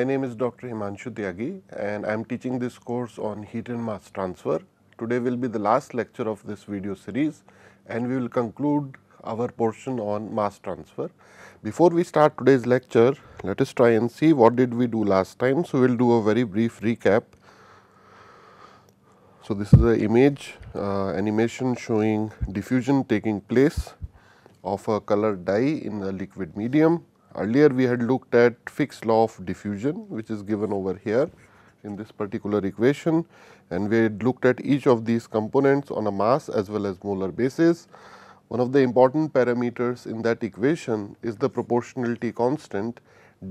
My name is Dr. Himanshu Tyagi and I am teaching this course on heat and mass transfer. Today will be the last lecture of this video series and we will conclude our portion on mass transfer. Before we start today's lecture, let us try and see what did we do last time. So, we will do a very brief recap. So, this is an image uh, animation showing diffusion taking place of a colored dye in a liquid medium Earlier we had looked at fixed law of diffusion which is given over here in this particular equation and we had looked at each of these components on a mass as well as molar basis. One of the important parameters in that equation is the proportionality constant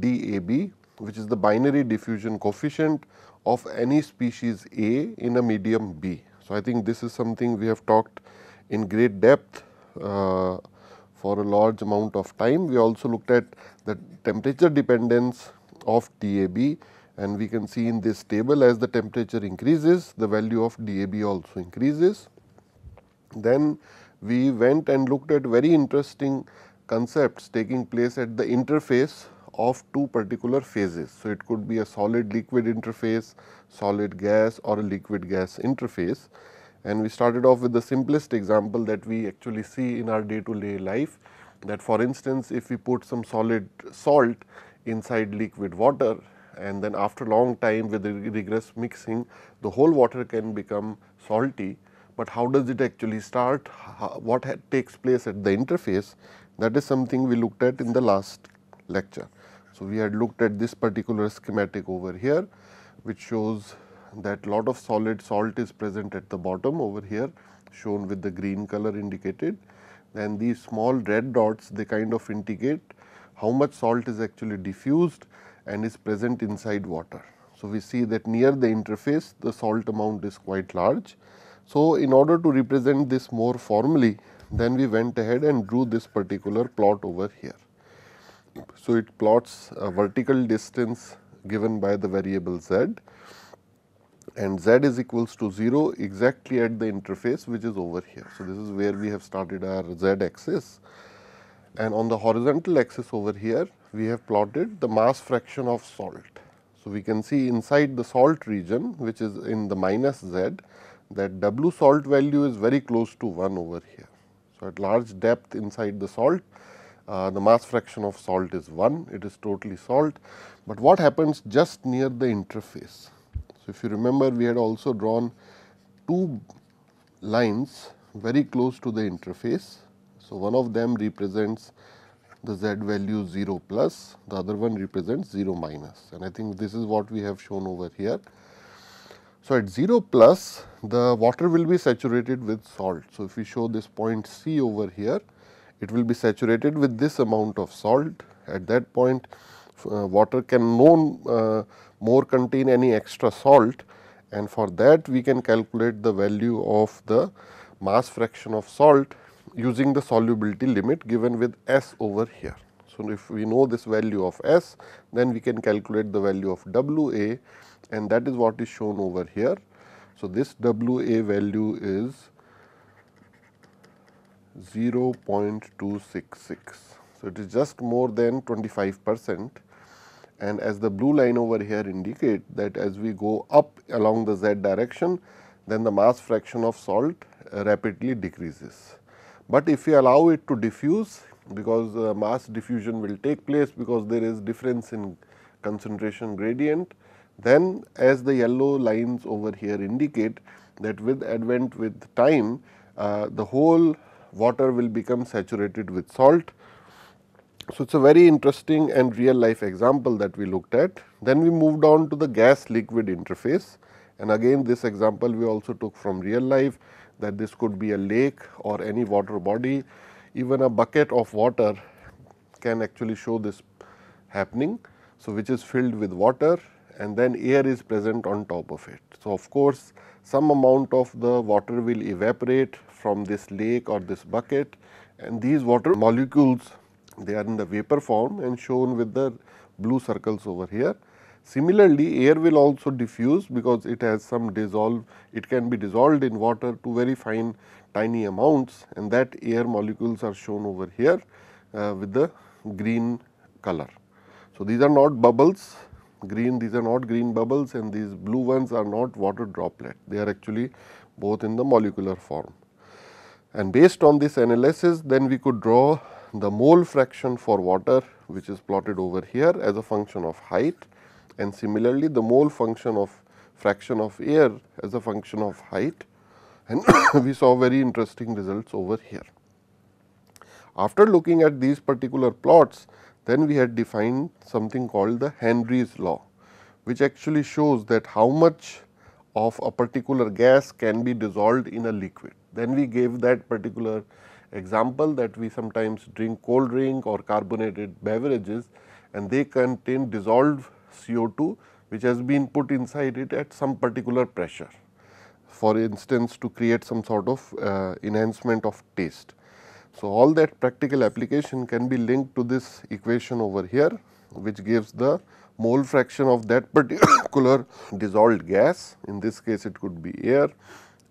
DAB which is the binary diffusion coefficient of any species A in a medium B. So, I think this is something we have talked in great depth uh, for a large amount of time. We also looked at the temperature dependence of DAB and we can see in this table as the temperature increases the value of DAB also increases. Then we went and looked at very interesting concepts taking place at the interface of two particular phases. So, it could be a solid liquid interface, solid gas or a liquid gas interface and we started off with the simplest example that we actually see in our day to day life that for instance, if we put some solid salt inside liquid water and then after long time with the mixing, the whole water can become salty. But how does it actually start? what takes place at the interface? That is something we looked at in the last lecture. So, we had looked at this particular schematic over here which shows that lot of solid salt is present at the bottom over here shown with the green color indicated and these small red dots they kind of indicate how much salt is actually diffused and is present inside water. So, we see that near the interface the salt amount is quite large. So, in order to represent this more formally then we went ahead and drew this particular plot over here. So, it plots a vertical distance given by the variable z and z is equals to 0 exactly at the interface which is over here. So, this is where we have started our z axis and on the horizontal axis over here we have plotted the mass fraction of salt. So, we can see inside the salt region which is in the minus z that W salt value is very close to 1 over here. So, at large depth inside the salt uh, the mass fraction of salt is 1, it is totally salt. But what happens just near the interface? if you remember we had also drawn two lines very close to the interface. So, one of them represents the z value 0 plus, the other one represents 0 minus and I think this is what we have shown over here. So, at 0 plus the water will be saturated with salt. So, if we show this point C over here, it will be saturated with this amount of salt. At that point, uh, water can no uh, more contain any extra salt and for that we can calculate the value of the mass fraction of salt using the solubility limit given with S over here. So, if we know this value of S then we can calculate the value of WA and that is what is shown over here. So, this WA value is 0.266. So, it is just more than 25 percent and as the blue line over here indicate that as we go up along the z direction, then the mass fraction of salt uh, rapidly decreases. But if we allow it to diffuse because uh, mass diffusion will take place because there is difference in concentration gradient, then as the yellow lines over here indicate that with advent with time, uh, the whole water will become saturated with salt so, it is a very interesting and real life example that we looked at. Then we moved on to the gas liquid interface and again this example we also took from real life that this could be a lake or any water body. Even a bucket of water can actually show this happening. So, which is filled with water and then air is present on top of it. So, of course, some amount of the water will evaporate from this lake or this bucket and these water molecules they are in the vapor form and shown with the blue circles over here. Similarly, air will also diffuse because it has some dissolve, it can be dissolved in water to very fine tiny amounts and that air molecules are shown over here uh, with the green color. So, these are not bubbles green these are not green bubbles and these blue ones are not water droplet they are actually both in the molecular form. And based on this analysis then we could draw the mole fraction for water which is plotted over here as a function of height and similarly the mole function of fraction of air as a function of height and we saw very interesting results over here. After looking at these particular plots then we had defined something called the Henry's law which actually shows that how much of a particular gas can be dissolved in a liquid. Then we gave that particular example that we sometimes drink cold drink or carbonated beverages and they contain dissolved CO2 which has been put inside it at some particular pressure for instance to create some sort of uh, enhancement of taste. So, all that practical application can be linked to this equation over here which gives the mole fraction of that particular dissolved gas in this case it could be air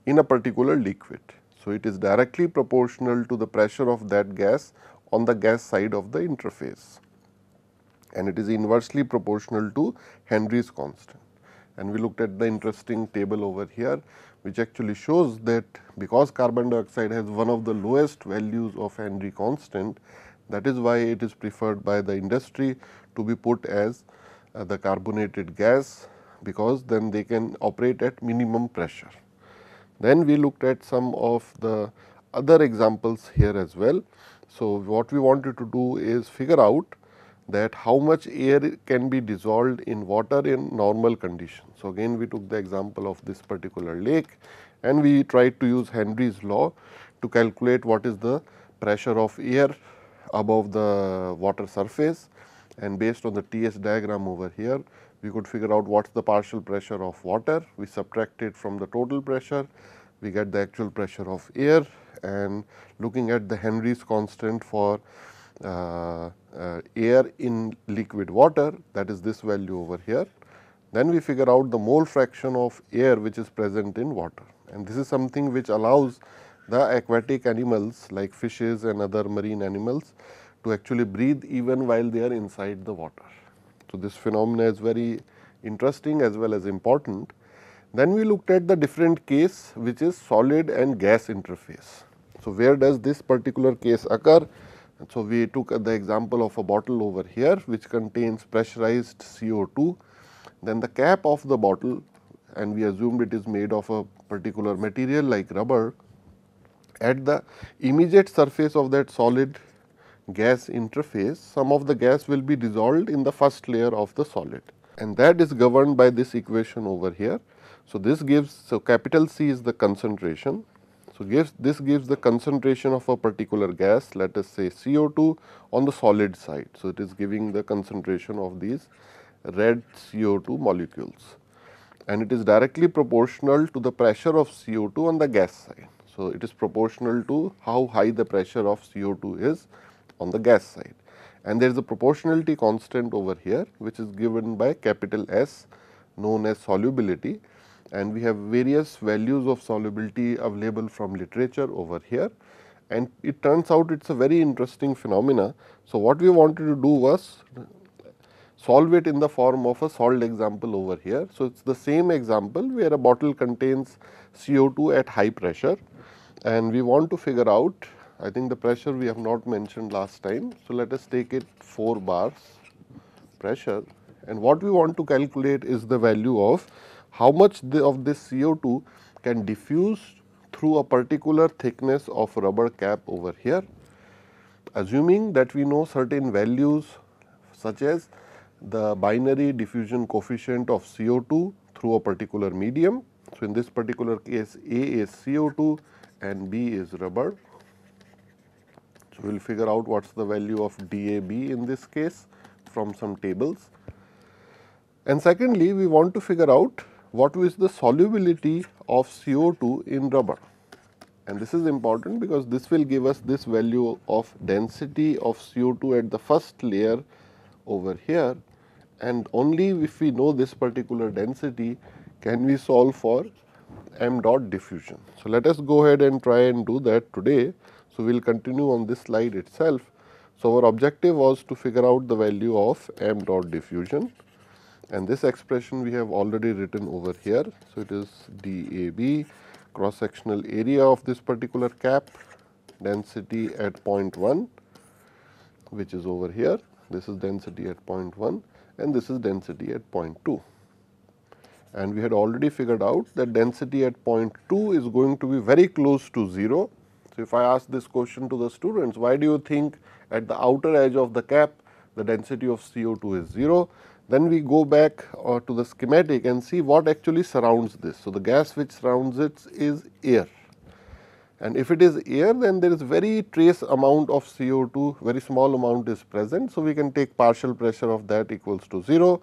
in a particular liquid. So, it is directly proportional to the pressure of that gas on the gas side of the interface and it is inversely proportional to Henry's constant. And we looked at the interesting table over here which actually shows that because carbon dioxide has one of the lowest values of Henry constant that is why it is preferred by the industry to be put as uh, the carbonated gas because then they can operate at minimum pressure. Then we looked at some of the other examples here as well. So, what we wanted to do is figure out that how much air can be dissolved in water in normal conditions. So, again we took the example of this particular lake and we tried to use Henry's law to calculate what is the pressure of air above the water surface and based on the TS diagram over here we could figure out what's the partial pressure of water, we subtract it from the total pressure, we get the actual pressure of air and looking at the Henry's constant for uh, uh, air in liquid water that is this value over here. Then we figure out the mole fraction of air which is present in water and this is something which allows the aquatic animals like fishes and other marine animals to actually breathe even while they are inside the water. So, this phenomena is very interesting as well as important. Then we looked at the different case which is solid and gas interface. So, where does this particular case occur? And so, we took the example of a bottle over here which contains pressurized CO2. Then the cap of the bottle and we assumed it is made of a particular material like rubber. At the immediate surface of that solid gas interface, some of the gas will be dissolved in the first layer of the solid and that is governed by this equation over here. So, this gives, so capital C is the concentration. So, gives, this gives the concentration of a particular gas, let us say CO2 on the solid side. So, it is giving the concentration of these red CO2 molecules and it is directly proportional to the pressure of CO2 on the gas side. So, it is proportional to how high the pressure of CO2 is on the gas side. And there is a proportionality constant over here which is given by capital S known as solubility and we have various values of solubility available from literature over here and it turns out it is a very interesting phenomena. So, what we wanted to do was solve it in the form of a solved example over here. So, it is the same example where a bottle contains CO2 at high pressure and we want to figure out I think the pressure we have not mentioned last time. So, let us take it 4 bars pressure and what we want to calculate is the value of how much the, of this CO2 can diffuse through a particular thickness of rubber cap over here. Assuming that we know certain values such as the binary diffusion coefficient of CO2 through a particular medium. So, in this particular case A is CO2 and B is rubber we will figure out what is the value of DAB in this case from some tables. And secondly, we want to figure out what is the solubility of CO2 in rubber. And this is important because this will give us this value of density of CO2 at the first layer over here and only if we know this particular density can we solve for m dot diffusion. So, let us go ahead and try and do that today. So, we will continue on this slide itself. So, our objective was to figure out the value of m dot diffusion and this expression we have already written over here. So, it is DAB cross sectional area of this particular cap density at point 1 which is over here. This is density at point 1 and this is density at point 2. And we had already figured out that density at point 2 is going to be very close to 0 so, if I ask this question to the students, why do you think at the outer edge of the cap the density of CO2 is 0? Then we go back uh, to the schematic and see what actually surrounds this. So, the gas which surrounds it is air and if it is air then there is very trace amount of CO2 very small amount is present. So, we can take partial pressure of that equals to 0.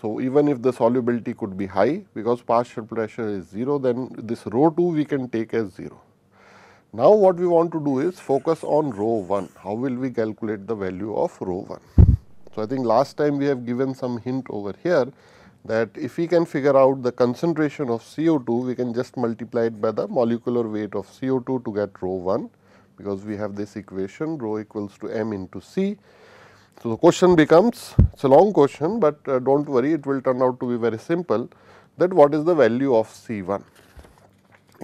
So, even if the solubility could be high because partial pressure is 0 then this rho 2 we can take as 0. Now what we want to do is focus on row 1. How will we calculate the value of row 1? So, I think last time we have given some hint over here that if we can figure out the concentration of CO2, we can just multiply it by the molecular weight of CO2 to get row 1 because we have this equation rho equals to m into C. So, the question becomes it is a long question, but uh, do not worry it will turn out to be very simple that what is the value of C1.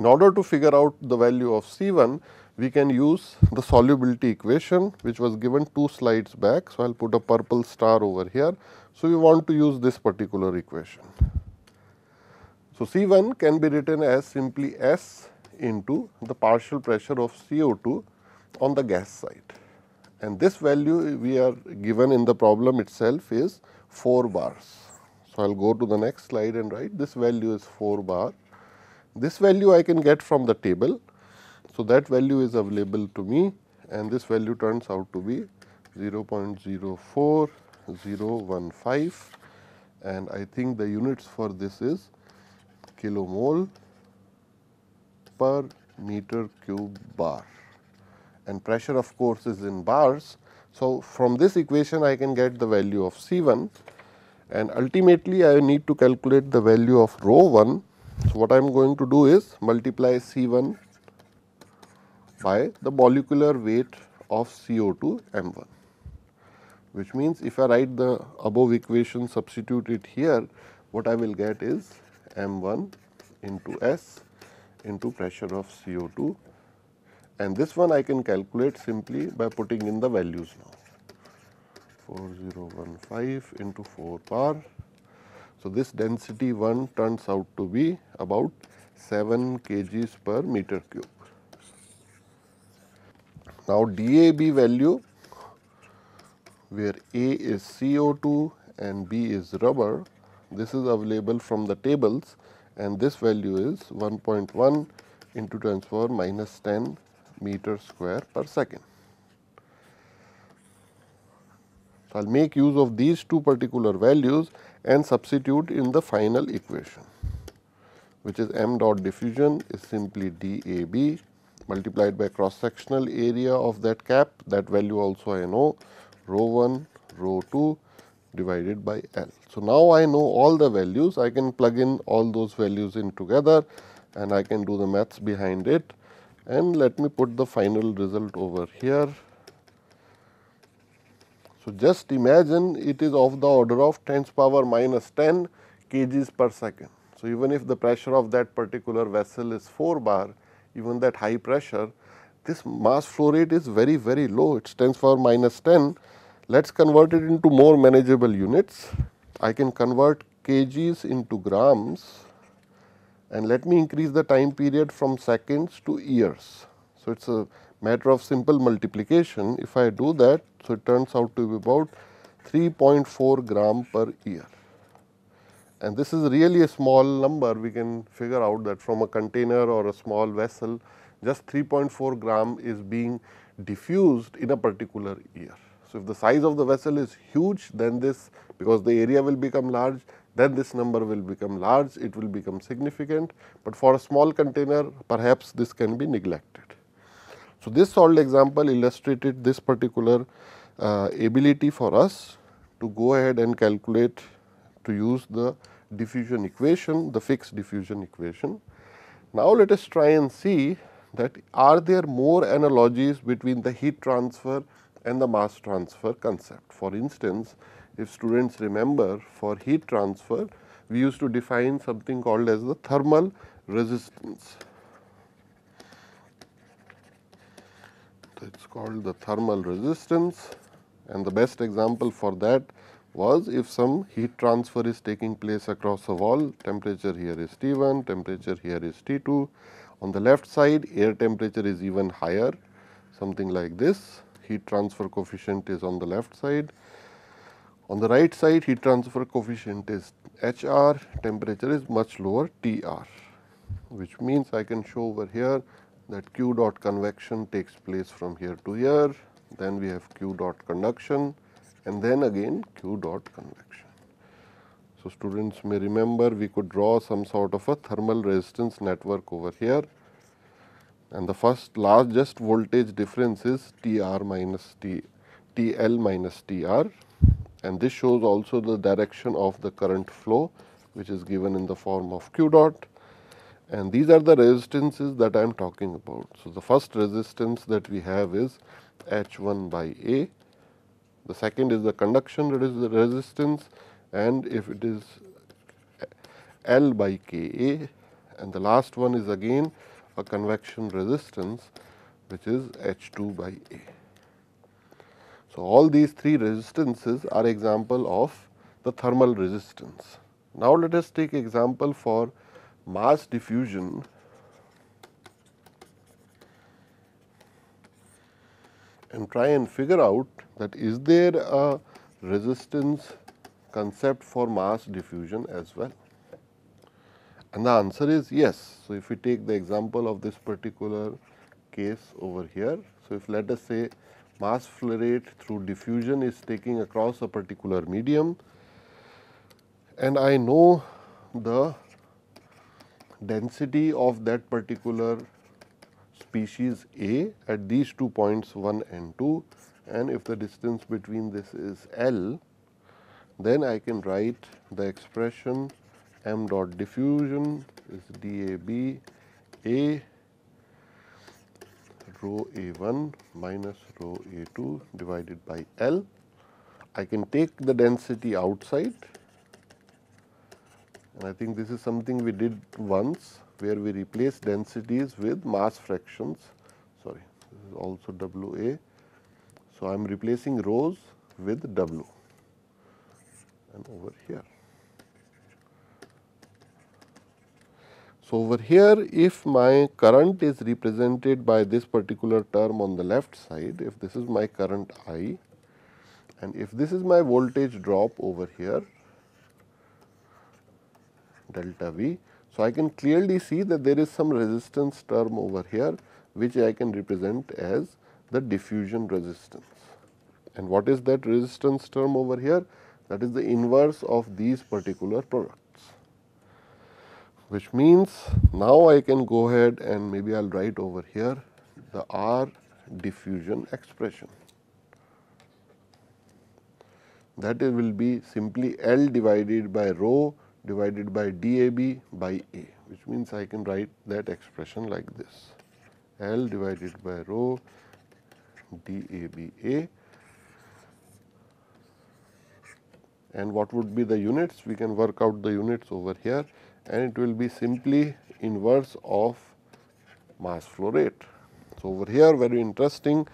In order to figure out the value of C1, we can use the solubility equation which was given two slides back. So, I will put a purple star over here. So, we want to use this particular equation. So, C1 can be written as simply S into the partial pressure of CO2 on the gas side and this value we are given in the problem itself is 4 bars. So, I will go to the next slide and write this value is 4 bar this value I can get from the table. So, that value is available to me and this value turns out to be 0.04015 and I think the units for this is kilomole per meter cube bar and pressure of course is in bars. So, from this equation I can get the value of C 1 and ultimately I need to calculate the value of rho 1 so, what I am going to do is multiply C1 by the molecular weight of CO2 M1 which means if I write the above equation substitute it here what I will get is M1 into S into pressure of CO2 and this one I can calculate simply by putting in the values now 4015 into 4 bar so, this density 1 turns out to be about 7 kgs per meter cube. Now, DAB value where A is CO2 and B is rubber, this is available from the tables and this value is 1.1 into 10 power minus 10 meter square per second. So, I will make use of these two particular values and substitute in the final equation which is m dot diffusion is simply dab multiplied by cross sectional area of that cap that value also I know rho 1 rho 2 divided by L. So, now I know all the values I can plug in all those values in together and I can do the maths behind it and let me put the final result over here so, just imagine it is of the order of 10 power minus 10 kgs per second. So, even if the pressure of that particular vessel is 4 bar, even that high pressure, this mass flow rate is very, very low. It's 10 power minus 10. Let's convert it into more manageable units. I can convert kgs into grams and let me increase the time period from seconds to years. So, it is a matter of simple multiplication if I do that so it turns out to be about 3.4 gram per year and this is really a small number we can figure out that from a container or a small vessel just 3.4 gram is being diffused in a particular year. So, if the size of the vessel is huge then this because the area will become large then this number will become large it will become significant but for a small container perhaps this can be neglected. So, this solved example illustrated this particular uh, ability for us to go ahead and calculate to use the diffusion equation, the fixed diffusion equation. Now, let us try and see that are there more analogies between the heat transfer and the mass transfer concept. For instance, if students remember for heat transfer, we used to define something called as the thermal resistance. it is called the thermal resistance and the best example for that was if some heat transfer is taking place across a wall, temperature here is T1, temperature here is T2. On the left side, air temperature is even higher, something like this. Heat transfer coefficient is on the left side. On the right side, heat transfer coefficient is HR, temperature is much lower, TR, which means I can show over here that q dot convection takes place from here to here, then we have q dot conduction and then again q dot convection. So, students may remember we could draw some sort of a thermal resistance network over here and the first largest voltage difference is TR minus T T L TL minus TR and this shows also the direction of the current flow which is given in the form of Q dot and these are the resistances that I am talking about. So, the first resistance that we have is H 1 by A, the second is the conduction resistance and if it is L by K A and the last one is again a convection resistance which is H 2 by A. So, all these three resistances are example of the thermal resistance. Now, let us take example for mass diffusion and try and figure out that is there a resistance concept for mass diffusion as well? And the answer is yes. So, if we take the example of this particular case over here. So, if let us say mass flow rate through diffusion is taking across a particular medium and I know the density of that particular species A at these two points 1 and 2 and if the distance between this is L, then I can write the expression m dot diffusion is dab A rho A1 minus rho A2 divided by L. I can take the density outside I think this is something we did once where we replaced densities with mass fractions. Sorry, this is also WA. So, I am replacing rows with W and over here. So, over here if my current is represented by this particular term on the left side, if this is my current I and if this is my voltage drop over here, delta V. So, I can clearly see that there is some resistance term over here which I can represent as the diffusion resistance. And what is that resistance term over here? That is the inverse of these particular products which means now I can go ahead and maybe I will write over here the R diffusion expression. That will be simply L divided by rho divided by DAB by A which means I can write that expression like this L divided by rho A. and what would be the units we can work out the units over here and it will be simply inverse of mass flow rate. So, over here very interesting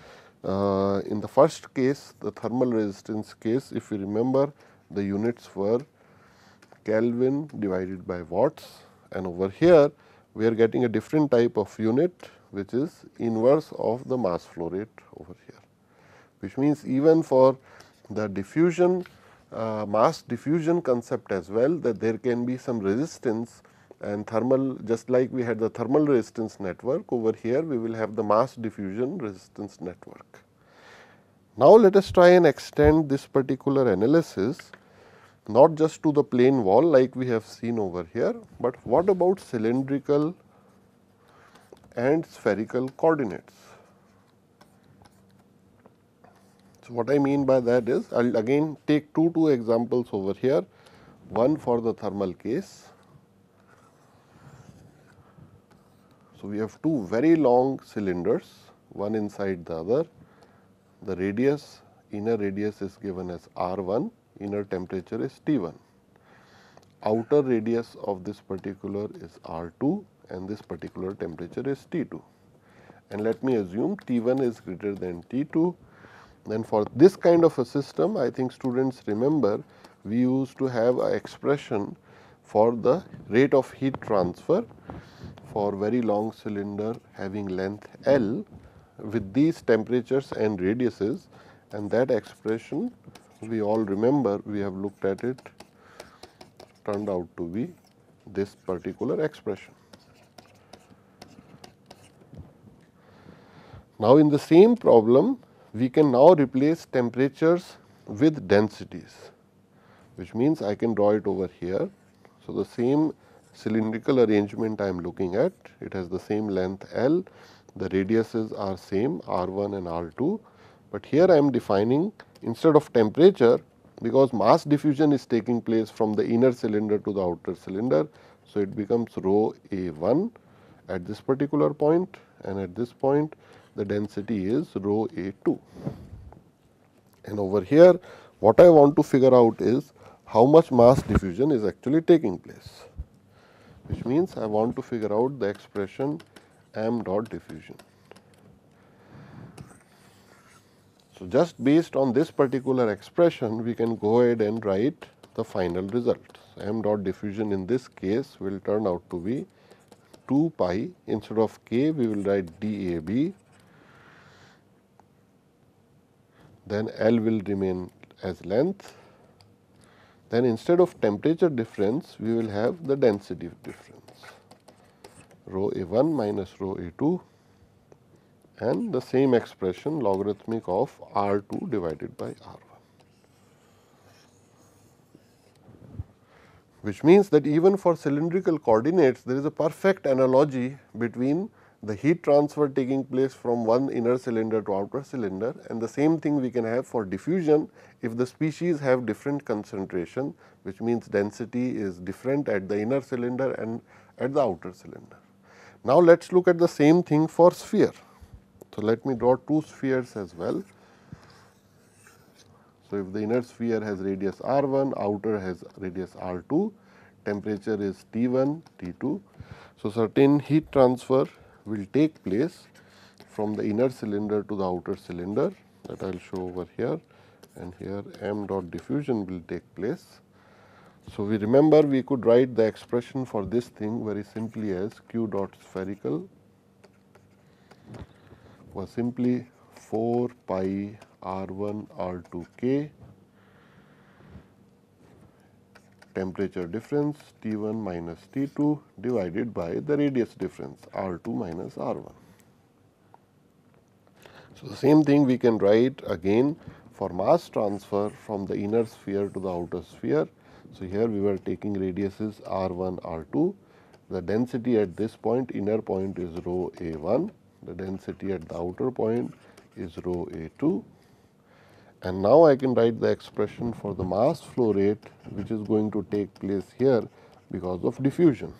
uh, in the first case the thermal resistance case if you remember the units were Kelvin divided by watts and over here we are getting a different type of unit which is inverse of the mass flow rate over here. Which means even for the diffusion uh, mass diffusion concept as well that there can be some resistance and thermal just like we had the thermal resistance network over here we will have the mass diffusion resistance network. Now, let us try and extend this particular analysis not just to the plane wall like we have seen over here, but what about cylindrical and spherical coordinates. So, what I mean by that is I will again take two two examples over here, one for the thermal case. So, we have two very long cylinders, one inside the other, the radius inner radius is given as r 1 inner temperature is T1. Outer radius of this particular is R2 and this particular temperature is T2. And let me assume T1 is greater than T2. Then for this kind of a system, I think students remember we used to have an expression for the rate of heat transfer for very long cylinder having length L with these temperatures and radiuses and that expression we all remember we have looked at it turned out to be this particular expression. Now, in the same problem we can now replace temperatures with densities which means I can draw it over here. So, the same cylindrical arrangement I am looking at it has the same length L the radiuses are same r 1 and r 2 but here I am defining instead of temperature because mass diffusion is taking place from the inner cylinder to the outer cylinder. So, it becomes rho A 1 at this particular point and at this point the density is rho A 2. And over here what I want to figure out is how much mass diffusion is actually taking place which means I want to figure out the expression m dot diffusion. So, just based on this particular expression we can go ahead and write the final result. So, m dot diffusion in this case will turn out to be 2 pi instead of k we will write dAB then L will remain as length then instead of temperature difference we will have the density difference rho A1 minus rho A2 and the same expression logarithmic of R 2 divided by R 1, which means that even for cylindrical coordinates there is a perfect analogy between the heat transfer taking place from one inner cylinder to outer cylinder and the same thing we can have for diffusion if the species have different concentration which means density is different at the inner cylinder and at the outer cylinder. Now, let us look at the same thing for sphere. So, let me draw two spheres as well. So, if the inner sphere has radius r1, outer has radius r2, temperature is T1, T2. So, certain heat transfer will take place from the inner cylinder to the outer cylinder that I will show over here and here m dot diffusion will take place. So, we remember we could write the expression for this thing very simply as q dot spherical was simply 4 pi R1 R2 K temperature difference T1 minus T2 divided by the radius difference R2 minus R1. So, the same thing we can write again for mass transfer from the inner sphere to the outer sphere. So, here we were taking radiuses R1, R2. The density at this point, inner point is rho A1 the density at the outer point is rho A2. And now I can write the expression for the mass flow rate which is going to take place here because of diffusion.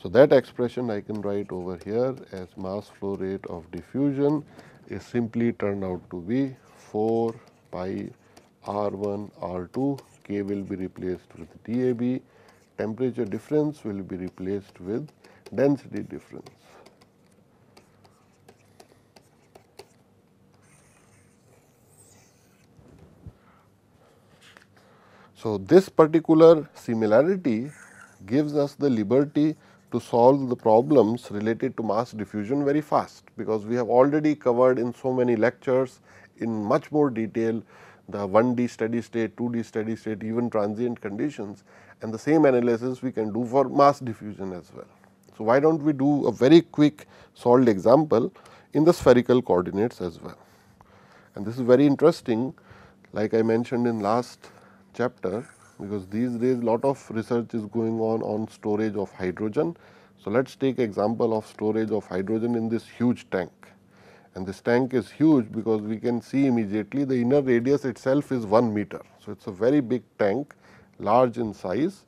So, that expression I can write over here as mass flow rate of diffusion is simply turned out to be 4 pi R1 R2 K will be replaced with DAB temperature difference will be replaced with density difference. So, this particular similarity gives us the liberty to solve the problems related to mass diffusion very fast, because we have already covered in so many lectures in much more detail the 1D steady state, 2D steady state, even transient conditions and the same analysis we can do for mass diffusion as well. So, why do not we do a very quick solved example in the spherical coordinates as well. And this is very interesting like I mentioned in last chapter because these days lot of research is going on on storage of hydrogen. So, let us take example of storage of hydrogen in this huge tank and this tank is huge because we can see immediately the inner radius itself is 1 meter. So, it is a very big tank large in size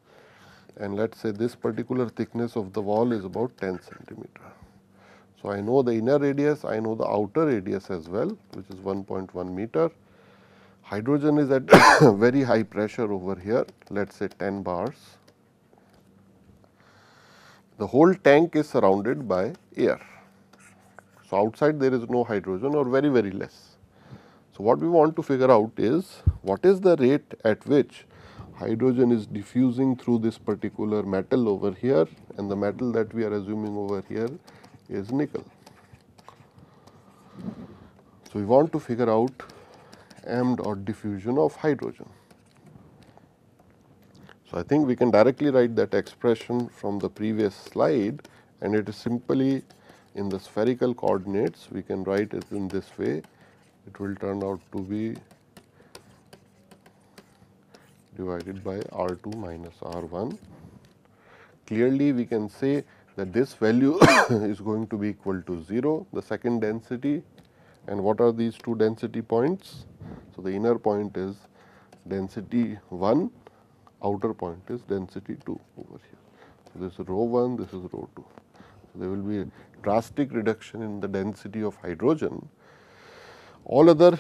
and let us say this particular thickness of the wall is about 10 centimeter. So, I know the inner radius, I know the outer radius as well which is 1.1 meter Hydrogen is at very high pressure over here, let us say 10 bars. The whole tank is surrounded by air. So, outside there is no hydrogen or very, very less. So, what we want to figure out is what is the rate at which hydrogen is diffusing through this particular metal over here and the metal that we are assuming over here is nickel. So, we want to figure out m dot diffusion of hydrogen. So, I think we can directly write that expression from the previous slide and it is simply in the spherical coordinates we can write it in this way it will turn out to be divided by R 2 minus R 1. Clearly we can say that this value is going to be equal to 0 the second density and what are these two density points? So, the inner point is density 1, outer point is density 2 over here. So, this is row 1, this is row 2. So, there will be a drastic reduction in the density of hydrogen. All other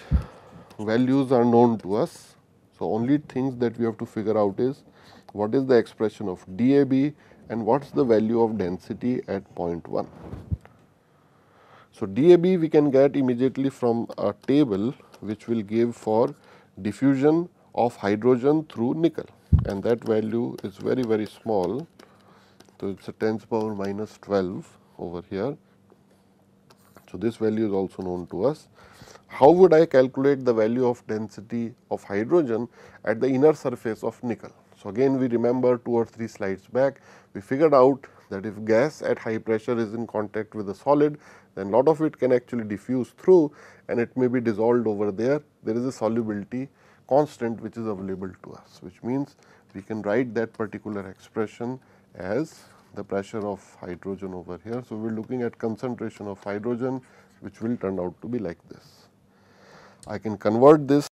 values are known to us. So, only things that we have to figure out is what is the expression of DAB and what is the value of density at point 1. So, DAB we can get immediately from a table which will give for diffusion of hydrogen through nickel and that value is very very small. So, it is a 10 power minus 12 over here. So, this value is also known to us. How would I calculate the value of density of hydrogen at the inner surface of nickel? So, again we remember 2 or 3 slides back, we figured out that if gas at high pressure is in contact with a solid, and lot of it can actually diffuse through and it may be dissolved over there. There is a solubility constant which is available to us, which means we can write that particular expression as the pressure of hydrogen over here. So, we are looking at concentration of hydrogen which will turn out to be like this. I can convert this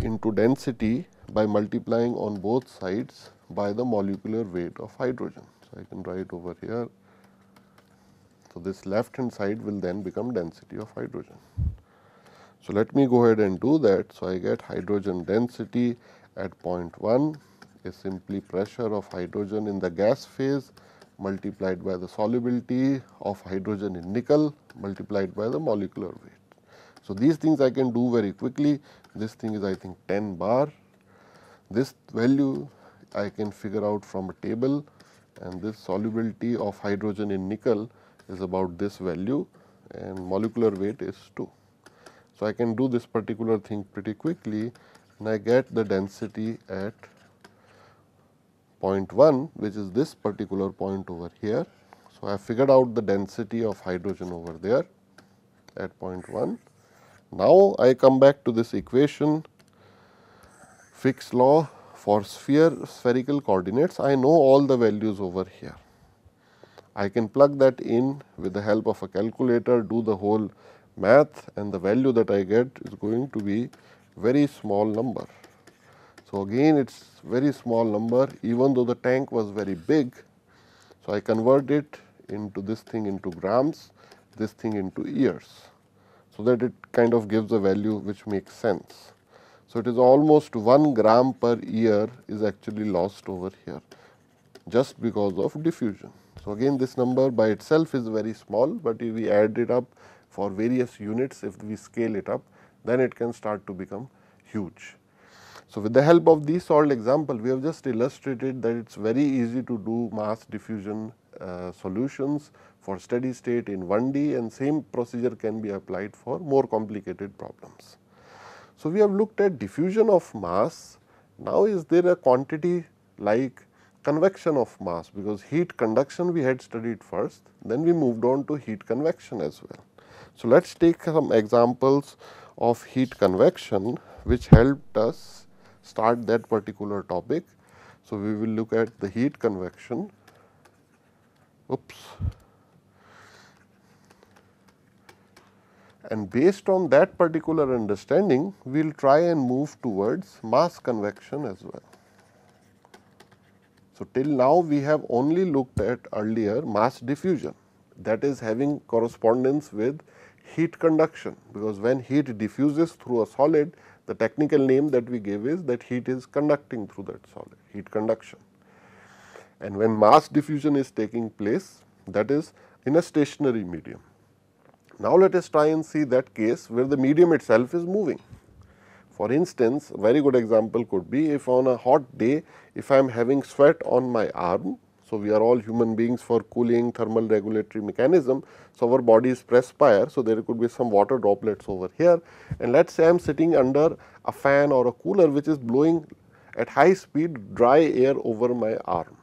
into density by multiplying on both sides by the molecular weight of hydrogen. So, I can write over here so, this left hand side will then become density of hydrogen. So, let me go ahead and do that. So, I get hydrogen density at point 1 is simply pressure of hydrogen in the gas phase multiplied by the solubility of hydrogen in nickel multiplied by the molecular weight. So, these things I can do very quickly. This thing is I think 10 bar. This value I can figure out from a table and this solubility of hydrogen in nickel is about this value and molecular weight is 2. So, I can do this particular thing pretty quickly and I get the density at 0.1, which is this particular point over here. So, I have figured out the density of hydrogen over there at 0.1. Now, I come back to this equation Fick's law for sphere spherical coordinates I know all the values over here. I can plug that in with the help of a calculator, do the whole math and the value that I get is going to be very small number. So, again it is very small number even though the tank was very big. So, I convert it into this thing into grams, this thing into years. So, that it kind of gives a value which makes sense. So, it is almost 1 gram per year is actually lost over here just because of diffusion. So, again this number by itself is very small, but if we add it up for various units, if we scale it up, then it can start to become huge. So, with the help of this solved example, we have just illustrated that it is very easy to do mass diffusion uh, solutions for steady state in 1D and same procedure can be applied for more complicated problems. So, we have looked at diffusion of mass. Now, is there a quantity like convection of mass because heat conduction we had studied first, then we moved on to heat convection as well. So, let us take some examples of heat convection which helped us start that particular topic. So, we will look at the heat convection, oops, and based on that particular understanding, we will try and move towards mass convection as well. So, till now we have only looked at earlier mass diffusion that is having correspondence with heat conduction because when heat diffuses through a solid the technical name that we give is that heat is conducting through that solid heat conduction. And when mass diffusion is taking place that is in a stationary medium. Now, let us try and see that case where the medium itself is moving. For instance, a very good example could be if on a hot day, if I am having sweat on my arm, so we are all human beings for cooling thermal regulatory mechanism. So our bodies perspire, so there could be some water droplets over here. And let's say I'm sitting under a fan or a cooler which is blowing at high speed dry air over my arm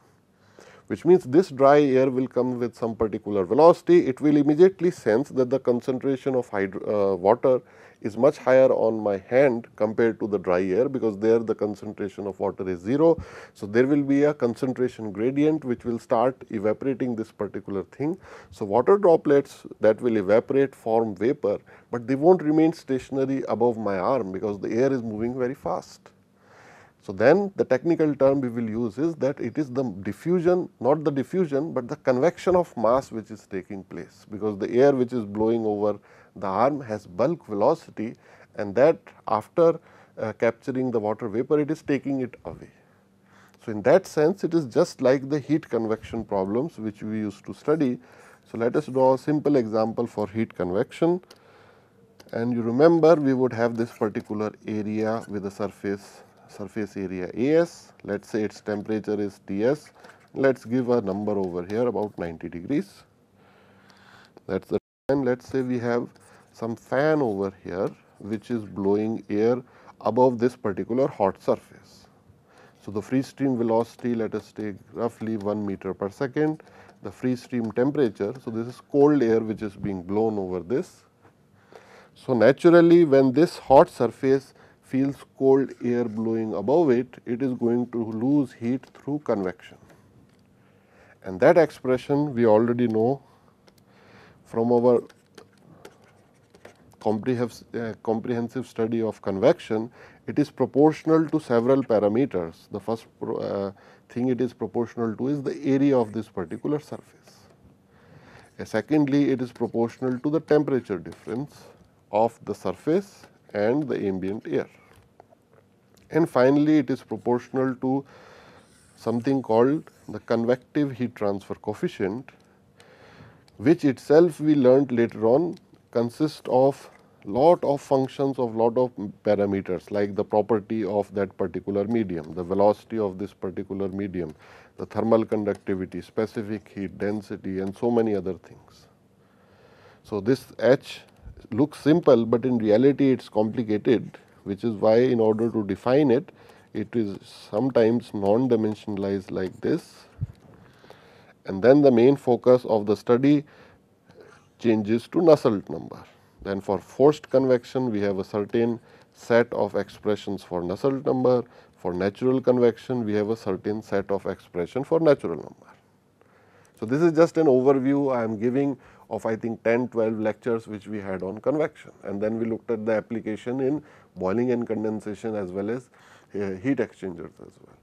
which means this dry air will come with some particular velocity. It will immediately sense that the concentration of hydro, uh, water is much higher on my hand compared to the dry air because there the concentration of water is 0. So, there will be a concentration gradient which will start evaporating this particular thing. So, water droplets that will evaporate form vapor, but they will not remain stationary above my arm because the air is moving very fast. So, then the technical term we will use is that it is the diffusion not the diffusion, but the convection of mass which is taking place because the air which is blowing over the arm has bulk velocity and that after uh, capturing the water vapor it is taking it away. So, in that sense it is just like the heat convection problems which we used to study. So, let us draw a simple example for heat convection and you remember we would have this particular area with a surface surface area AS let us say its temperature is TS let us give a number over here about 90 degrees that is the and let us say we have some fan over here which is blowing air above this particular hot surface. So, the free stream velocity let us take roughly 1 meter per second, the free stream temperature. So, this is cold air which is being blown over this. So, naturally when this hot surface feels cold air blowing above it, it is going to lose heat through convection. And that expression we already know from our uh, comprehensive study of convection, it is proportional to several parameters. The first uh, thing it is proportional to is the area of this particular surface. Uh, secondly, it is proportional to the temperature difference of the surface and the ambient air. And finally, it is proportional to something called the convective heat transfer coefficient, which itself we learnt later on consists of lot of functions of lot of parameters like the property of that particular medium, the velocity of this particular medium, the thermal conductivity, specific heat, density and so many other things. So, this H looks simple, but in reality it is complicated which is why in order to define it, it is sometimes non-dimensionalized like this and then the main focus of the study changes to Nusselt number. Then for forced convection, we have a certain set of expressions for Nusselt number. For natural convection, we have a certain set of expression for natural number. So, this is just an overview I am giving of I think 10, 12 lectures which we had on convection and then we looked at the application in boiling and condensation as well as uh, heat exchangers as well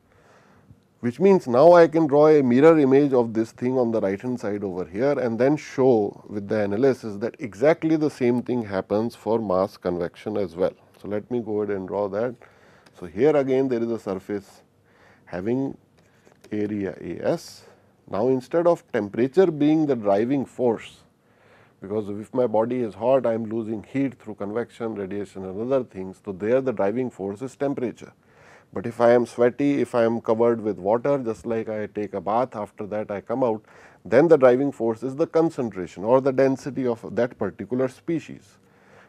which means now I can draw a mirror image of this thing on the right hand side over here and then show with the analysis that exactly the same thing happens for mass convection as well. So, let me go ahead and draw that. So, here again there is a surface having area A s. Now, instead of temperature being the driving force, because if my body is hot, I am losing heat through convection, radiation and other things. So, there the driving force is temperature. But if I am sweaty, if I am covered with water, just like I take a bath, after that I come out, then the driving force is the concentration or the density of that particular species,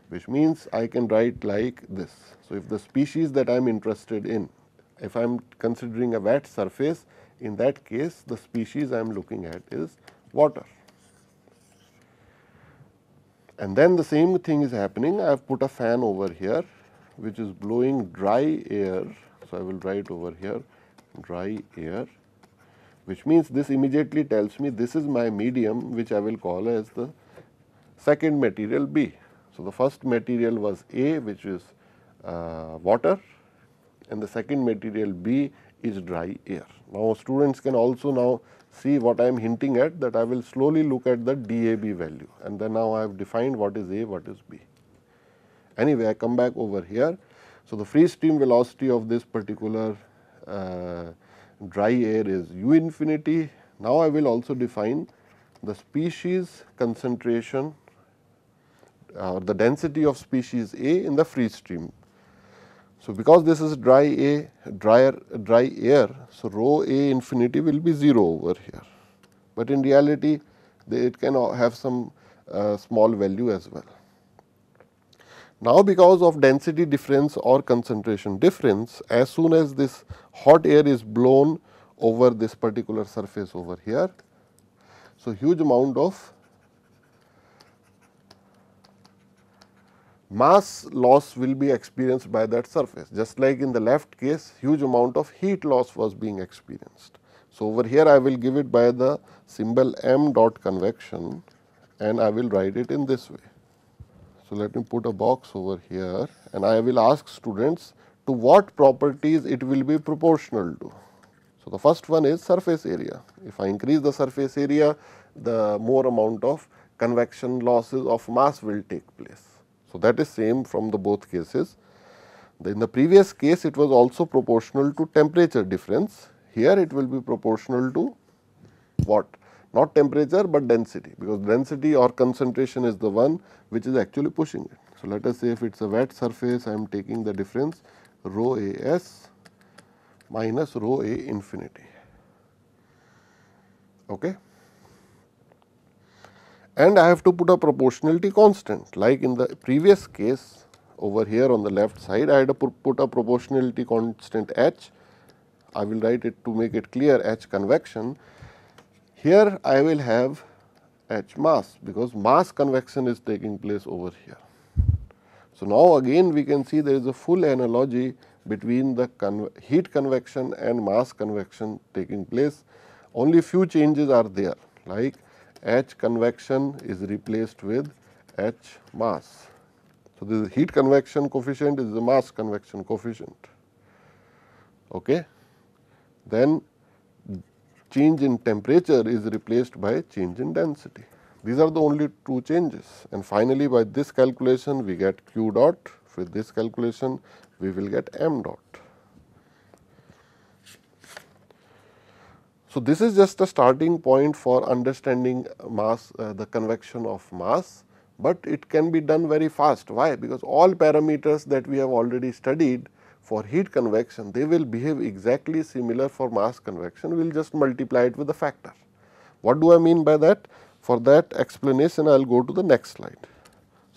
which means I can write like this. So, if the species that I am interested in, if I am considering a wet surface, in that case the species I am looking at is water. And then the same thing is happening, I have put a fan over here which is blowing dry air so, I will write over here dry air which means this immediately tells me this is my medium which I will call as the second material B. So, the first material was A which is uh, water and the second material B is dry air. Now, students can also now see what I am hinting at that I will slowly look at the DAB value and then now I have defined what is A, what is B. Anyway, I come back over here so, the free stream velocity of this particular uh, dry air is u infinity. Now, I will also define the species concentration or uh, the density of species A in the free stream. So, because this is dry A, drier, dry air, so rho A infinity will be 0 over here, but in reality they, it can have some uh, small value as well. Now, because of density difference or concentration difference, as soon as this hot air is blown over this particular surface over here, so huge amount of mass loss will be experienced by that surface. Just like in the left case, huge amount of heat loss was being experienced. So, over here I will give it by the symbol m dot convection and I will write it in this way. So, let me put a box over here and I will ask students to what properties it will be proportional to. So, the first one is surface area. If I increase the surface area, the more amount of convection losses of mass will take place. So, that is same from the both cases. In the previous case, it was also proportional to temperature difference. Here, it will be proportional to what not temperature but density because density or concentration is the one which is actually pushing it. So, let us say if it is a wet surface I am taking the difference rho A s minus rho A infinity. Okay. And I have to put a proportionality constant like in the previous case over here on the left side I had to put a proportionality constant h I will write it to make it clear h convection here I will have H mass because mass convection is taking place over here. So, now again we can see there is a full analogy between the heat convection and mass convection taking place. Only few changes are there like H convection is replaced with H mass. So, this heat convection coefficient is the mass convection coefficient. Okay. Then change in temperature is replaced by change in density. These are the only two changes and finally, by this calculation we get q dot, with this calculation we will get m dot. So, this is just a starting point for understanding mass, uh, the convection of mass, but it can be done very fast. Why? Because all parameters that we have already studied for heat convection, they will behave exactly similar for mass convection, we will just multiply it with a factor. What do I mean by that? For that explanation, I will go to the next slide.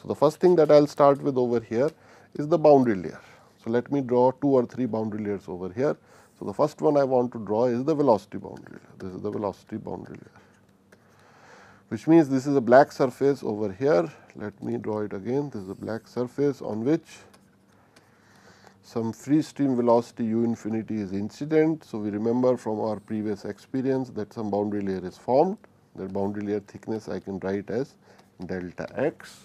So, the first thing that I will start with over here is the boundary layer. So, let me draw two or three boundary layers over here. So, the first one I want to draw is the velocity boundary layer. This is the velocity boundary layer, which means this is a black surface over here. Let me draw it again. This is a black surface on which some free stream velocity u infinity is incident. So, we remember from our previous experience that some boundary layer is formed that boundary layer thickness I can write as delta x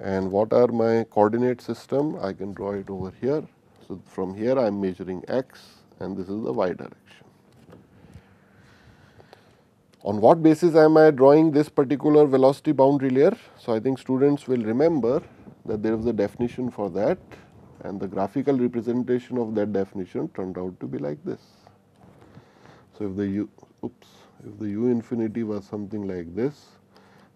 and what are my coordinate system I can draw it over here. So, from here I am measuring x and this is the y direction. On what basis am I drawing this particular velocity boundary layer? So, I think students will remember that there is a definition for that and the graphical representation of that definition turned out to be like this. So, if the u oops if the u infinity was something like this,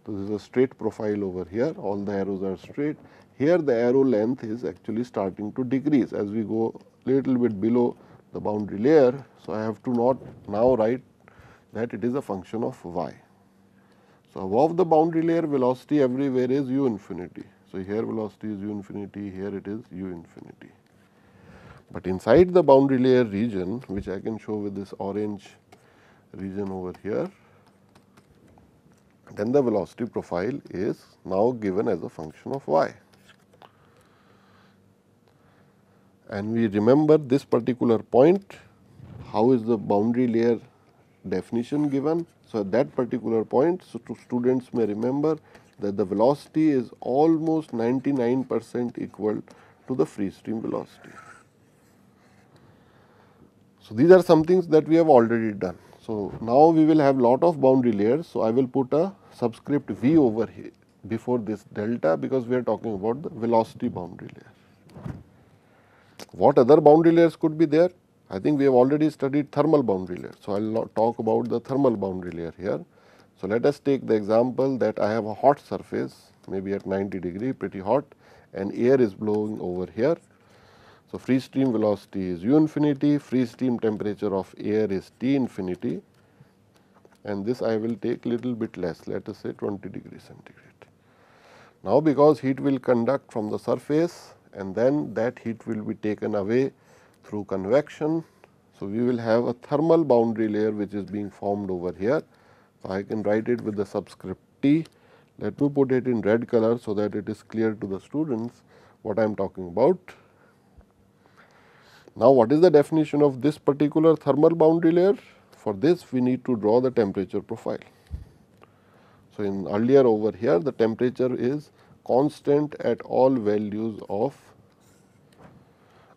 so this is a straight profile over here all the arrows are straight. Here the arrow length is actually starting to decrease as we go little bit below the boundary layer. So, I have to not now write that it is a function of y. So, above the boundary layer velocity everywhere is u infinity. So, here velocity is u infinity, here it is u infinity. But inside the boundary layer region, which I can show with this orange region over here, then the velocity profile is now given as a function of y. And we remember this particular point, how is the boundary layer definition given. So, at that particular point, so students may remember that the velocity is almost 99 percent equal to the free stream velocity. So, these are some things that we have already done. So, now we will have lot of boundary layers. So, I will put a subscript V over here before this delta because we are talking about the velocity boundary layer. What other boundary layers could be there? I think we have already studied thermal boundary layer. So, I will not talk about the thermal boundary layer here. So, let us take the example that I have a hot surface maybe at 90 degree pretty hot and air is blowing over here. So, free stream velocity is u infinity, free stream temperature of air is T infinity and this I will take little bit less let us say 20 degree centigrade. Now, because heat will conduct from the surface and then that heat will be taken away through convection. So, we will have a thermal boundary layer which is being formed over here so, I can write it with the subscript T. Let me put it in red color so that it is clear to the students what I am talking about. Now, what is the definition of this particular thermal boundary layer? For this, we need to draw the temperature profile. So, in earlier over here, the temperature is constant at all values of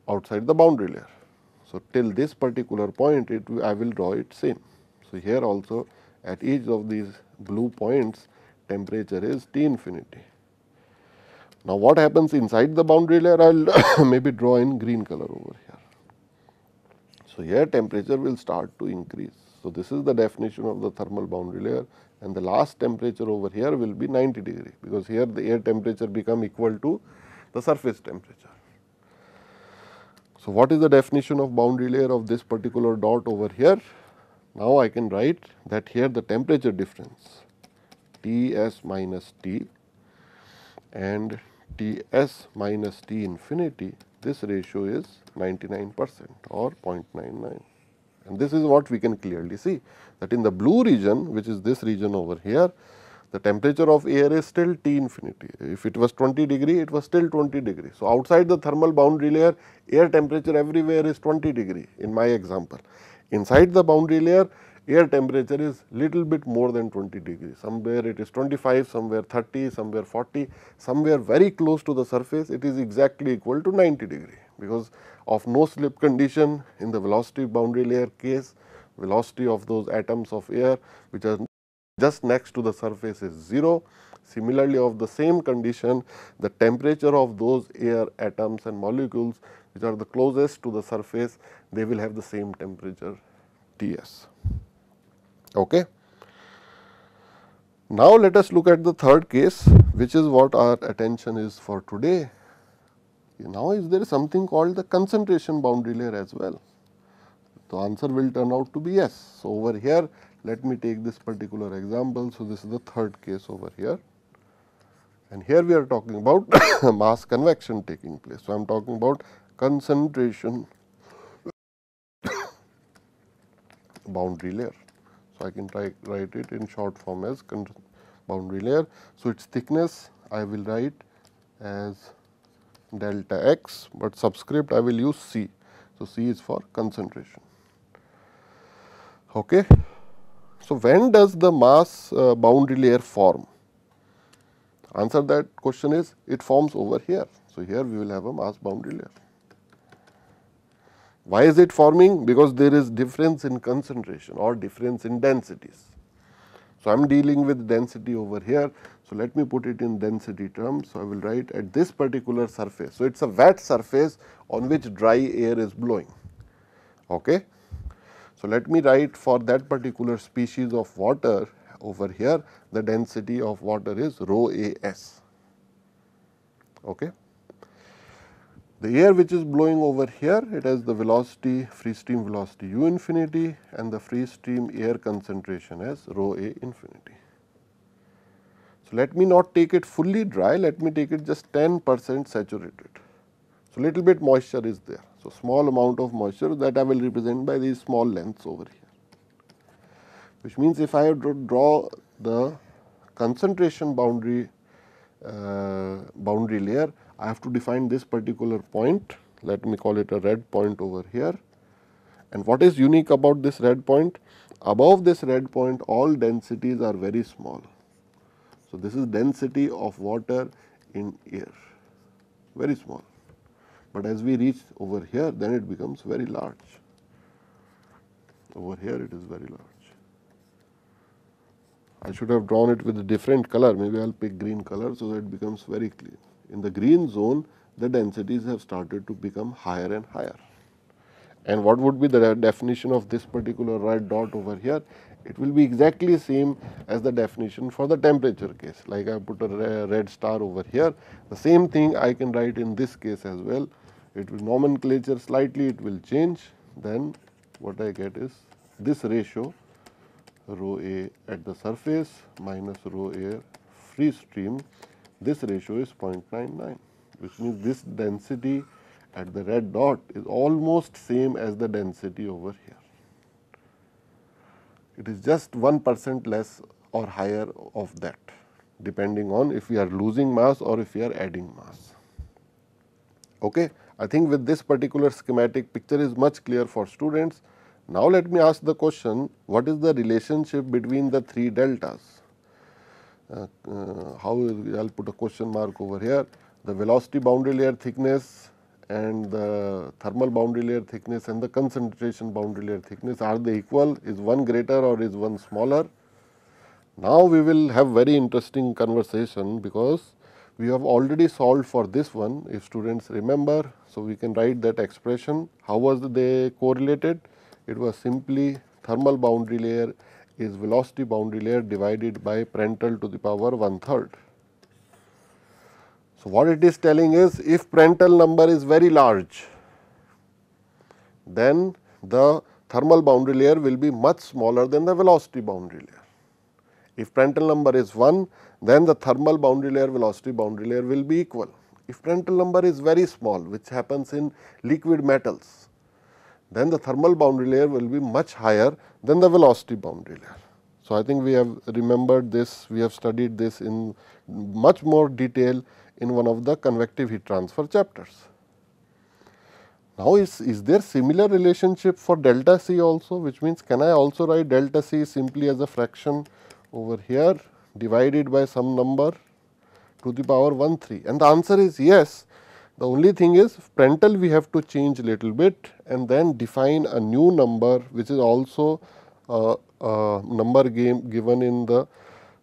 outside the boundary layer. So, till this particular point, it I will draw it same. So, here also at each of these blue points temperature is T infinity. Now, what happens inside the boundary layer I will maybe draw in green color over here. So, here temperature will start to increase. So, this is the definition of the thermal boundary layer and the last temperature over here will be 90 degree because here the air temperature become equal to the surface temperature. So, what is the definition of boundary layer of this particular dot over here? Now, I can write that here the temperature difference Ts minus T and Ts minus T infinity this ratio is 99 percent or 0.99 and this is what we can clearly see that in the blue region which is this region over here the temperature of air is still T infinity. If it was 20 degree, it was still 20 degree. So, outside the thermal boundary layer, air temperature everywhere is 20 degree in my example. Inside the boundary layer, air temperature is little bit more than 20 degrees. Somewhere it is 25, somewhere 30, somewhere 40, somewhere very close to the surface it is exactly equal to 90 degree because of no slip condition in the velocity boundary layer case velocity of those atoms of air which are just next to the surface is 0. Similarly, of the same condition the temperature of those air atoms and molecules which are the closest to the surface they will have the same temperature Ts. Okay. Now, let us look at the third case which is what our attention is for today. Now, is there something called the concentration boundary layer as well? The answer will turn out to be yes. So, over here let me take this particular example. So, this is the third case over here and here we are talking about mass convection taking place. So, I am talking about concentration boundary layer. So, I can try write it in short form as boundary layer. So, its thickness I will write as delta x, but subscript I will use C. So, C is for concentration. Okay. So, when does the mass uh, boundary layer form? Answer that question is it forms over here. So, here we will have a mass boundary layer. Why is it forming? Because there is difference in concentration or difference in densities. So, I am dealing with density over here. So, let me put it in density terms. So, I will write at this particular surface. So, it is a wet surface on which dry air is blowing. Okay. So, let me write for that particular species of water over here the density of water is rho A s. Okay. The air which is blowing over here, it has the velocity, free stream velocity u infinity and the free stream air concentration as rho a infinity. So, let me not take it fully dry, let me take it just 10 percent saturated. So, little bit moisture is there. So, small amount of moisture that I will represent by these small lengths over here, which means if I have to draw the concentration boundary uh, boundary layer, I have to define this particular point let me call it a red point over here and what is unique about this red point above this red point all densities are very small. So, this is density of water in air very small but as we reach over here then it becomes very large over here it is very large. I should have drawn it with a different color maybe I will pick green color so that it becomes very clear in the green zone, the densities have started to become higher and higher. And what would be the definition of this particular red dot over here? It will be exactly same as the definition for the temperature case. Like I put a red star over here, the same thing I can write in this case as well. It will nomenclature slightly, it will change. Then what I get is this ratio rho A at the surface minus rho a free stream this ratio is 0.99 which means this density at the red dot is almost same as the density over here. It is just 1 percent less or higher of that depending on if we are losing mass or if we are adding mass. Okay. I think with this particular schematic picture is much clear for students. Now, let me ask the question what is the relationship between the three deltas? how I'll put a question mark over here. The velocity boundary layer thickness and the thermal boundary layer thickness and the concentration boundary layer thickness are they equal is one greater or is one smaller. Now, we will have very interesting conversation because we have already solved for this one if students remember. So, we can write that expression how was they correlated it was simply thermal boundary layer is velocity boundary layer divided by Prandtl to the power one third. So, what it is telling is if Prandtl number is very large, then the thermal boundary layer will be much smaller than the velocity boundary layer. If Prandtl number is 1, then the thermal boundary layer velocity boundary layer will be equal. If Prandtl number is very small which happens in liquid metals, then the thermal boundary layer will be much higher then the velocity boundary layer. So, I think we have remembered this, we have studied this in much more detail in one of the convective heat transfer chapters. Now, is, is there similar relationship for delta C also which means can I also write delta C simply as a fraction over here divided by some number to the power 1 3 and the answer is yes the only thing is parental we have to change little bit and then define a new number which is also uh, uh, number game given in the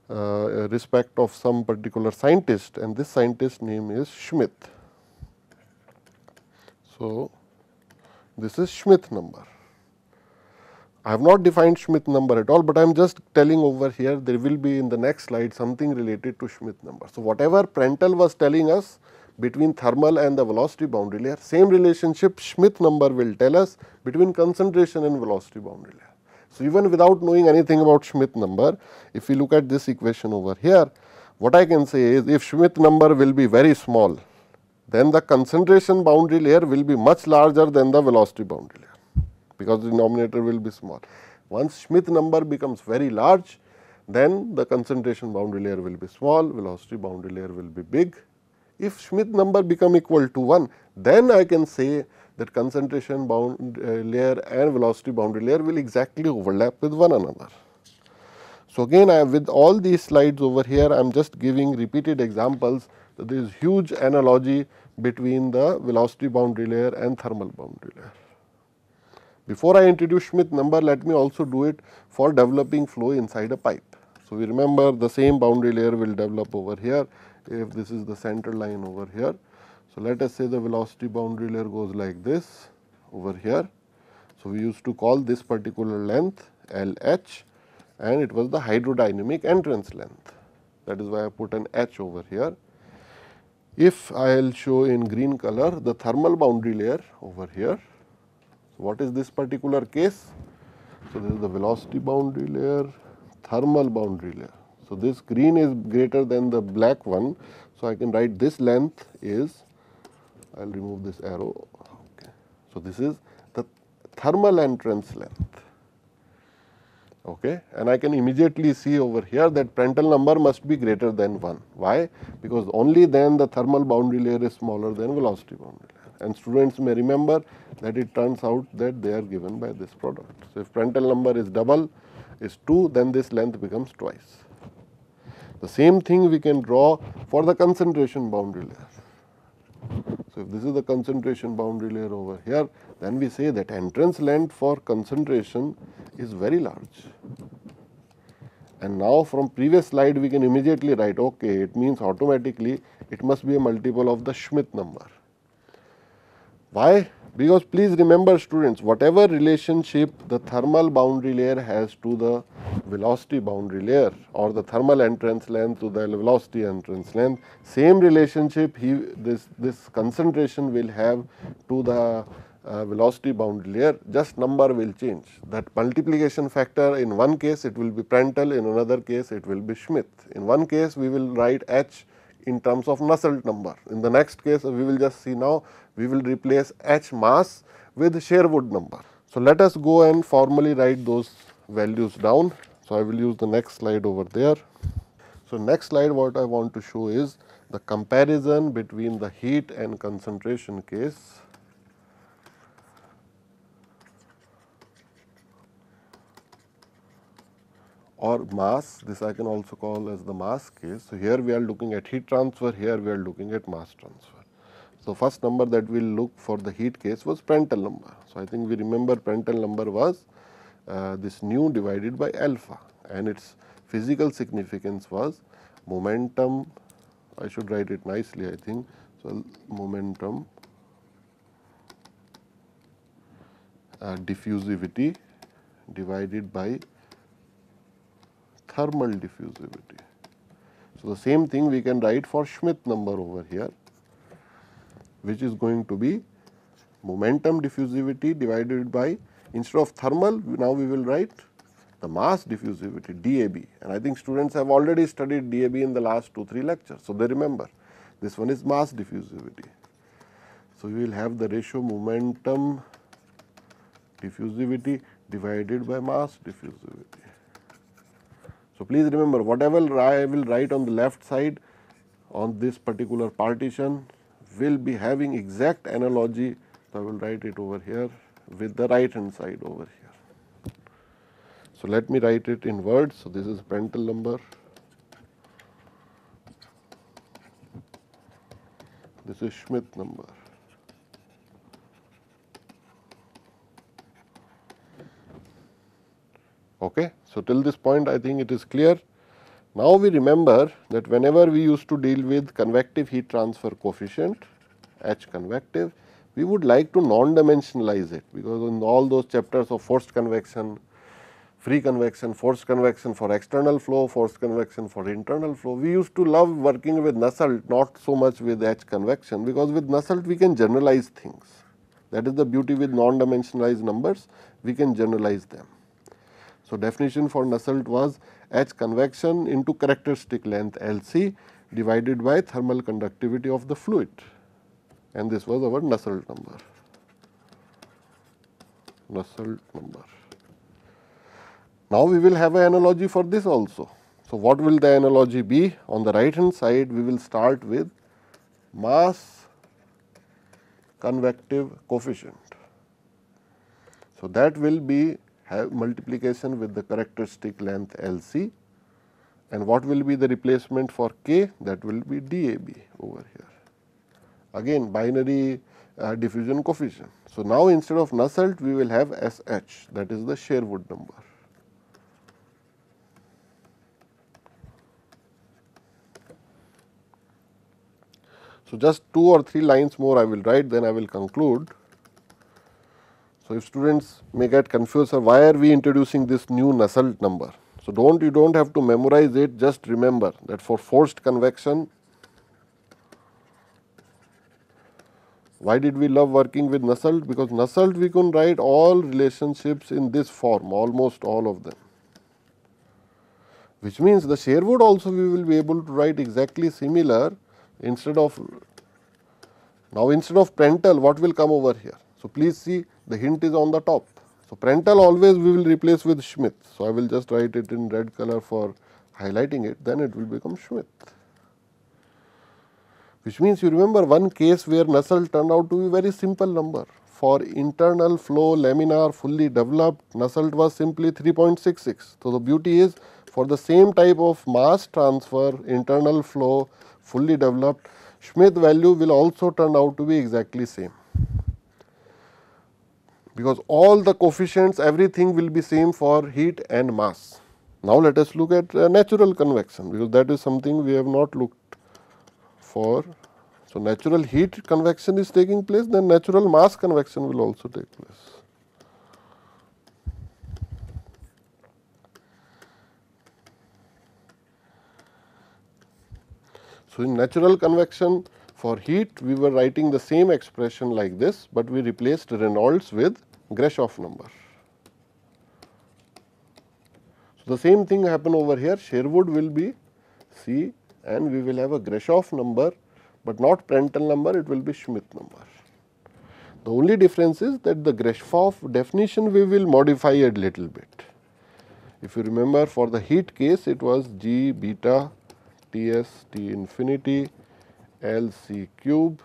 uh, respect of some particular scientist and this scientist name is Schmidt. So, this is Schmidt number. I have not defined Schmidt number at all, but I am just telling over here there will be in the next slide something related to Schmidt number. So, whatever Prandtl was telling us between thermal and the velocity boundary layer. Same relationship Schmidt number will tell us between concentration and velocity boundary layer. So, even without knowing anything about Schmidt number, if we look at this equation over here, what I can say is if Schmidt number will be very small, then the concentration boundary layer will be much larger than the velocity boundary layer, because the denominator will be small. Once Schmidt number becomes very large, then the concentration boundary layer will be small, velocity boundary layer will be big if Schmidt number become equal to 1, then I can say that concentration bound uh, layer and velocity boundary layer will exactly overlap with one another. So, again I with all these slides over here I am just giving repeated examples that there is huge analogy between the velocity boundary layer and thermal boundary layer. Before I introduce Schmidt number let me also do it for developing flow inside a pipe. So, we remember the same boundary layer will develop over here if this is the center line over here. So, let us say the velocity boundary layer goes like this over here. So, we used to call this particular length LH and it was the hydrodynamic entrance length that is why I put an H over here. If I will show in green color the thermal boundary layer over here, so what is this particular case? So, this is the velocity boundary layer, thermal boundary layer. So, this green is greater than the black one. So, I can write this length is I will remove this arrow. Okay. So, this is the thermal entrance length okay and I can immediately see over here that Prandtl number must be greater than 1. Why? Because only then the thermal boundary layer is smaller than velocity boundary layer and students may remember that it turns out that they are given by this product. So, if Prandtl number is double is 2 then this length becomes twice. The same thing we can draw for the concentration boundary layer. So, if this is the concentration boundary layer over here, then we say that entrance length for concentration is very large. And now from previous slide we can immediately write okay it means automatically it must be a multiple of the Schmidt number. Why? Because please remember students, whatever relationship the thermal boundary layer has to the velocity boundary layer or the thermal entrance length to the velocity entrance length, same relationship he, this, this concentration will have to the uh, velocity boundary layer, just number will change. That multiplication factor in one case it will be Prandtl, in another case it will be Schmidt. In one case we will write H in terms of Nusselt number. In the next case, we will just see now, we will replace H mass with Sherwood number. So, let us go and formally write those values down. So, I will use the next slide over there. So, next slide what I want to show is the comparison between the heat and concentration case or mass this I can also call as the mass case. So, here we are looking at heat transfer here we are looking at mass transfer. So, first number that we will look for the heat case was Prandtl number. So, I think we remember Prandtl number was uh, this nu divided by alpha and its physical significance was momentum I should write it nicely I think. So, momentum uh, diffusivity divided by thermal diffusivity. So, the same thing we can write for Schmidt number over here which is going to be momentum diffusivity divided by instead of thermal now we will write the mass diffusivity DAB and I think students have already studied DAB in the last 2-3 lectures. So, they remember this one is mass diffusivity. So, we will have the ratio momentum diffusivity divided by mass diffusivity. So, please remember whatever I will write on the left side on this particular partition will be having exact analogy. So, I will write it over here with the right hand side over here. So, let me write it in words. So, this is Prandtl number. This is Schmidt number. Okay. So, till this point I think it is clear. Now, we remember that whenever we used to deal with convective heat transfer coefficient H convective, we would like to non-dimensionalize it because in all those chapters of forced convection, free convection, forced convection for external flow, forced convection for internal flow. We used to love working with Nusselt, not so much with H convection because with Nusselt we can generalize things. That is the beauty with non-dimensionalized numbers, we can generalize them. So, definition for Nusselt was H convection into characteristic length LC divided by thermal conductivity of the fluid and this was our Nusselt number, Nusselt number. Now, we will have an analogy for this also. So, what will the analogy be? On the right hand side, we will start with mass convective coefficient. So, that will be have multiplication with the characteristic length LC and what will be the replacement for K that will be DAB over here. Again binary uh, diffusion coefficient. So, now instead of Nusselt we will have SH that is the Sherwood number. So, just two or three lines more I will write then I will conclude. So, if students may get confused, sir, why are we introducing this new Nusselt number? So, don't you don't have to memorize it, just remember that for forced convection, why did we love working with Nusselt? Because Nusselt we can write all relationships in this form, almost all of them. Which means the Sherwood also we will be able to write exactly similar instead of, now instead of Prandtl what will come over here. So, please see the hint is on the top. So, parental always we will replace with Schmidt. So, I will just write it in red color for highlighting it then it will become Schmidt. Which means you remember one case where Nusselt turned out to be very simple number. For internal flow laminar fully developed Nusselt was simply 3.66. So, the beauty is for the same type of mass transfer internal flow fully developed Schmidt value will also turn out to be exactly same because all the coefficients everything will be same for heat and mass. Now, let us look at uh, natural convection because that is something we have not looked for. So, natural heat convection is taking place then natural mass convection will also take place. So, in natural convection for heat we were writing the same expression like this, but we replaced Reynolds with Grashof number. So, the same thing happen over here Sherwood will be C and we will have a Grashof number, but not Prandtl number it will be Schmidt number. The only difference is that the Grashof definition we will modify a little bit. If you remember for the heat case it was G beta T s T infinity L C cube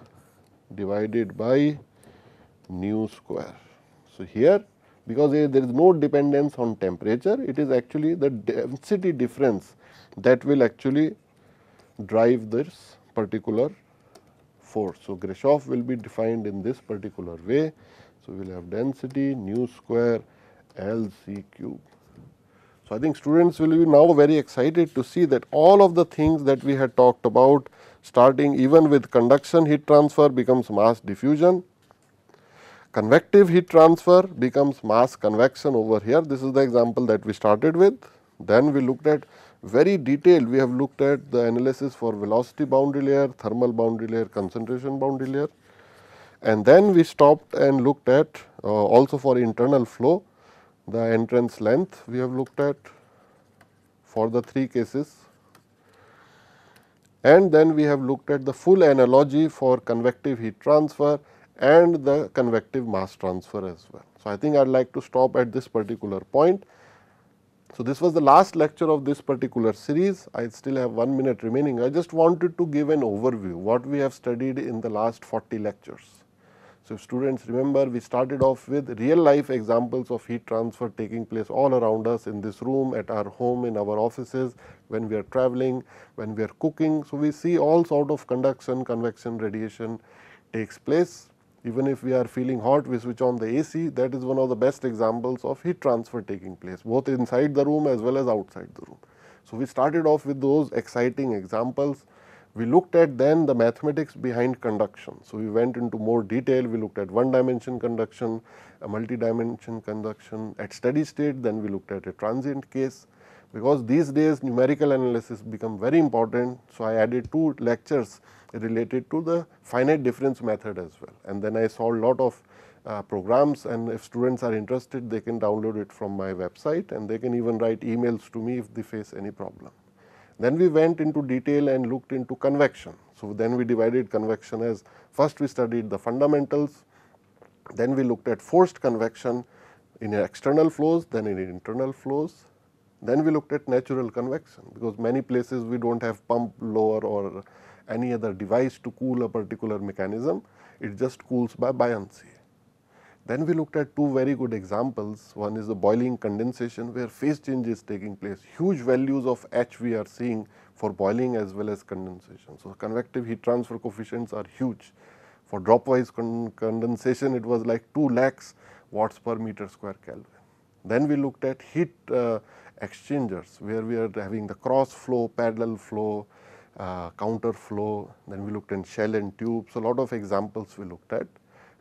divided by nu square. So, here because there is no dependence on temperature, it is actually the density difference that will actually drive this particular force. So, Grashof will be defined in this particular way. So, we will have density nu square L C cube. So, I think students will be now very excited to see that all of the things that we had talked about starting even with conduction heat transfer becomes mass diffusion Convective heat transfer becomes mass convection over here. This is the example that we started with. Then we looked at very detailed, we have looked at the analysis for velocity boundary layer, thermal boundary layer, concentration boundary layer. And then we stopped and looked at uh, also for internal flow, the entrance length we have looked at for the three cases. And then we have looked at the full analogy for convective heat transfer and the convective mass transfer as well. So, I think I would like to stop at this particular point. So, this was the last lecture of this particular series. I still have 1 minute remaining. I just wanted to give an overview what we have studied in the last 40 lectures. So, students remember we started off with real life examples of heat transfer taking place all around us in this room, at our home, in our offices, when we are traveling, when we are cooking. So, we see all sort of conduction, convection, radiation takes place even if we are feeling hot we switch on the AC that is one of the best examples of heat transfer taking place both inside the room as well as outside the room. So, we started off with those exciting examples. We looked at then the mathematics behind conduction. So, we went into more detail we looked at one dimension conduction, a multi dimension conduction at steady state then we looked at a transient case because these days numerical analysis become very important. So, I added two lectures related to the finite difference method as well. And then I saw a lot of uh, programs and if students are interested they can download it from my website and they can even write emails to me if they face any problem. Then we went into detail and looked into convection. So, then we divided convection as first we studied the fundamentals, then we looked at forced convection in external flows, then in internal flows. Then we looked at natural convection because many places we do not have pump lower or any other device to cool a particular mechanism, it just cools by buoyancy. Then we looked at two very good examples. One is the boiling condensation where phase change is taking place. Huge values of H we are seeing for boiling as well as condensation. So, convective heat transfer coefficients are huge. For dropwise con condensation, it was like 2 lakhs watts per meter square Kelvin. Then we looked at heat uh, exchangers where we are having the cross flow, parallel flow, uh, counter flow, then we looked in shell and tube. So, a lot of examples we looked at.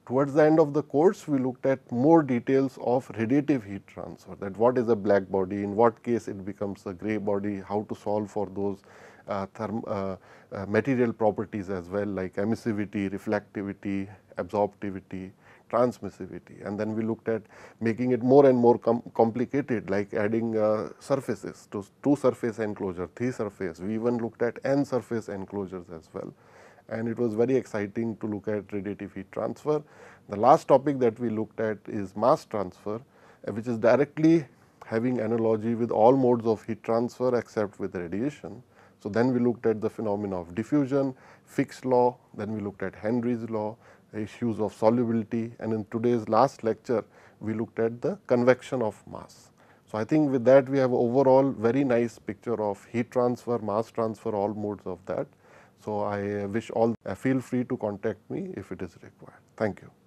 Towards the end of the course, we looked at more details of radiative heat transfer that what is a black body, in what case it becomes a gray body, how to solve for those uh, uh, uh, material properties as well like emissivity, reflectivity, absorptivity, transmissivity. And then we looked at making it more and more com complicated, like adding uh, surfaces to two surface enclosure, three surface. We even looked at n surface enclosures as well. And it was very exciting to look at radiative heat transfer. The last topic that we looked at is mass transfer, uh, which is directly having analogy with all modes of heat transfer except with radiation. So, then we looked at the phenomena of diffusion, Fick's law, then we looked at Henry's law, issues of solubility and in today's last lecture we looked at the convection of mass. So, I think with that we have overall very nice picture of heat transfer, mass transfer, all modes of that. So, I wish all uh, feel free to contact me if it is required. Thank you.